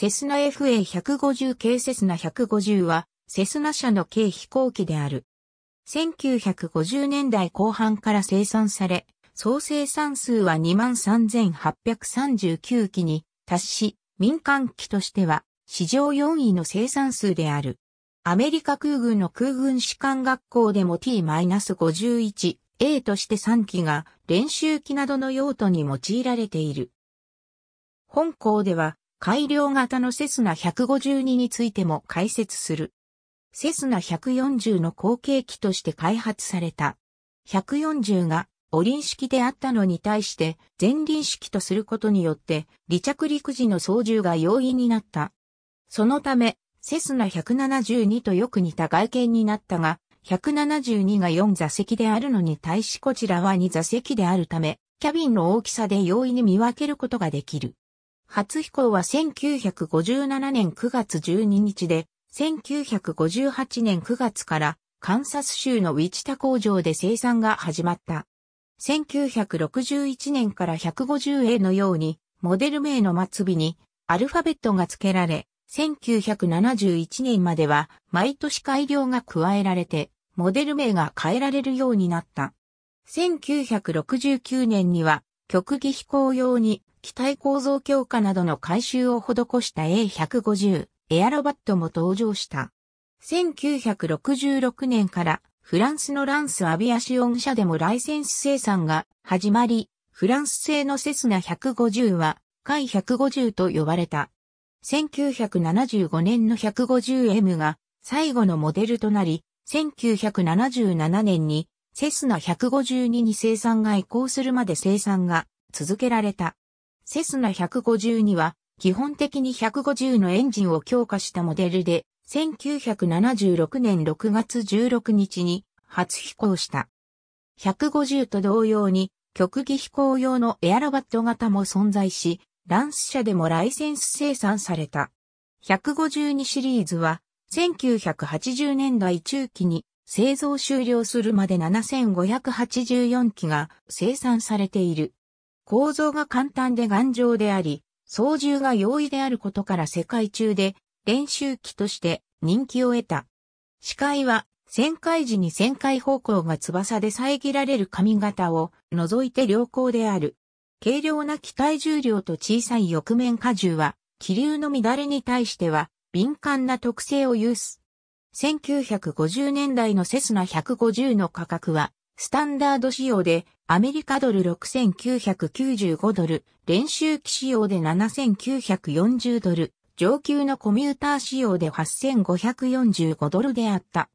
セスナ FA150 系セスナ150は、セスナ社の軽飛行機である。1950年代後半から生産され、総生産数は23,839機に達し、民間機としては史上4位の生産数である。アメリカ空軍の空軍士官学校でも T-51A として3機が練習機などの用途に用いられている。本校では改良型のセスナ152についても解説する。セスナ140の後継機として開発された。140がオリン式であったのに対して前輪式とすることによって離着陸時の操縦が容易になった。そのため、セスナ172とよく似た外見になったが、172が4座席であるのに対しこちらは2座席であるため、キャビンの大きさで容易に見分けることができる。初飛行は1957年9月12日で、1958年9月からカンサス州のウィチタ工場で生産が始まった。1961年から 150A のように、モデル名の末尾にアルファベットが付けられ、1971年までは毎年改良が加えられて、モデル名が変えられるようになった。1969年には、極技飛行用に機体構造強化などの改修を施した A150 エアロバットも登場した。1966年からフランスのランスアビアシオン社でもライセンス生産が始まり、フランス製のセスナ150は、海150と呼ばれた。1975年の 150M が最後のモデルとなり、1977年にセスナ152に生産が移行するまで生産が続けられた。セスナ152は、基本的に150のエンジンを強化したモデルで、1976年6月16日に初飛行した。150と同様に、極技飛行用のエアロバット型も存在し、ランス社でもライセンス生産された。152シリーズは、1980年代中期に製造終了するまで7584機が生産されている。構造が簡単で頑丈であり、操縦が容易であることから世界中で練習機として人気を得た。視界は旋回時に旋回方向が翼で遮られる髪型を除いて良好である。軽量な機体重量と小さい翼面荷重は気流の乱れに対しては敏感な特性を有す。1950年代のセスナ150の価格はスタンダード仕様でアメリカドル6995ドル、練習機仕様で7940ドル、上級のコミューター仕様で8545ドルであった。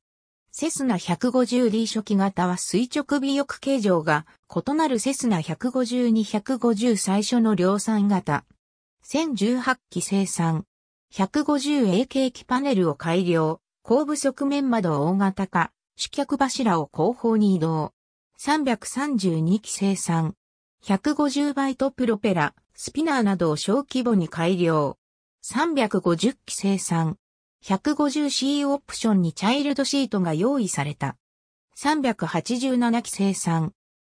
セスナ 150D 初期型は垂直尾翼形状が異なるセスナ1 5 2 5 0最初の量産型。1018機生産。150A 景気パネルを改良。後部側面窓を大型化。四脚柱を後方に移動。332機生産。150バイトプロペラ、スピナーなどを小規模に改良。350機生産。150C オプションにチャイルドシートが用意された。387機生産。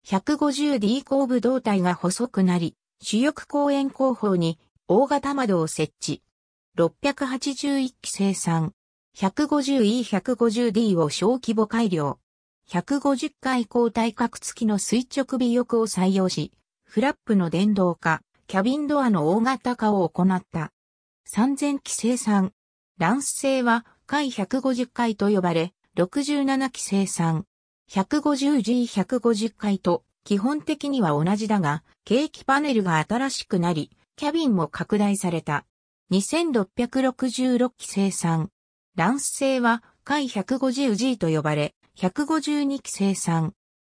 150D 後部胴体が細くなり、主翼公園後方に大型窓を設置。681機生産。150E150D を小規模改良。150回交代角付きの垂直尾翼を採用し、フラップの電動化、キャビンドアの大型化を行った。3000期生産。ランス製は、回150回と呼ばれ、67期生産。150G150 回と、基本的には同じだが、景気パネルが新しくなり、キャビンも拡大された。2666期生産。ランス製は、回 150G と呼ばれ、152期生産。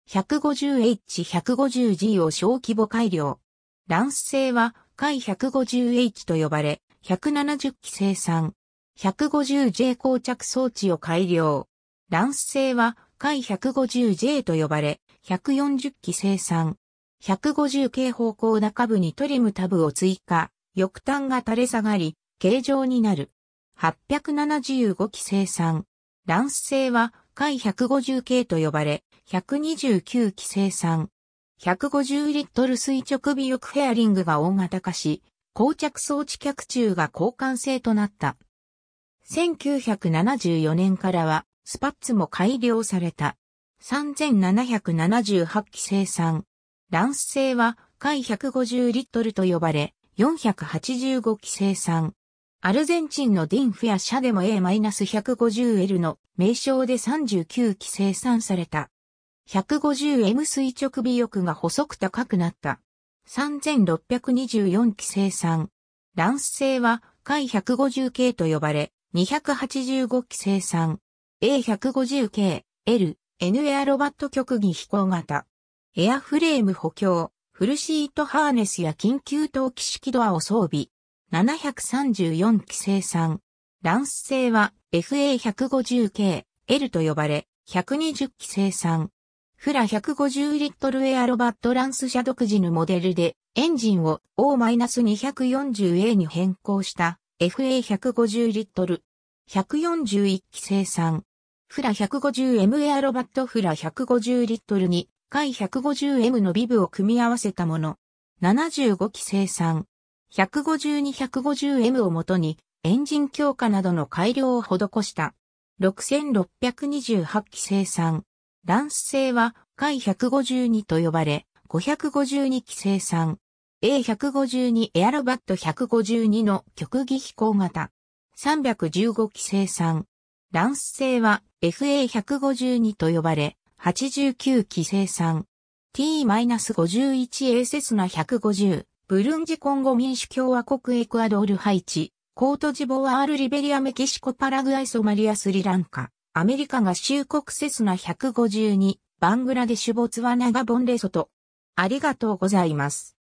150H150G を小規模改良。ランス製は、回 150H と呼ばれ、170期生産。150J 膠着装置を改良。ランス製は、回 150J と呼ばれ、140期生産。150系方向中部にトリムタブを追加、翼端が垂れ下がり、形状になる。875期生産。ランス製は、回150系と呼ばれ、129期生産。150リットル垂直尾翼フェアリングが大型化し、膠着装置脚柱が交換性となった。1974年からは、スパッツも改良された。3778期生産。ランス製は、回150リットルと呼ばれ、485期生産。アルゼンチンのディンフやシャでも A-150L の名称で39機生産された。150M 垂直尾翼が細く高くなった。3624機生産。ランス製は、海150 k と呼ばれ、285機生産。A150 k L、N エアロバット極技飛行型。エアフレーム補強、フルシートハーネスや緊急投機式ドアを装備。734期生産。ランス製は FA150 k L と呼ばれ、120期生産。フラ150リットルエアロバットランス車独自のモデルで、エンジンを O-240A に変更した FA150 リットル。141期生産。フラ 150M エアロバットフラ150リットルに、回 150M のビブを組み合わせたもの。75期生産。152-150M をもとに、エンジン強化などの改良を施した。6628機生産。ランス製は、回152と呼ばれ、552機生産。A152 エアロバット152の極技飛行型。315機生産。ランス製は FA152 と呼ばれ、89機生産。T-51A セスナ150。ブルンジコンゴ民主共和国エクアドールハイチ、コートジボワールリベリアメキシコパラグアイソマリアスリランカ、アメリカ合衆国セスナ152、バングラデシュボツワナガボンレソト。ありがとうございます。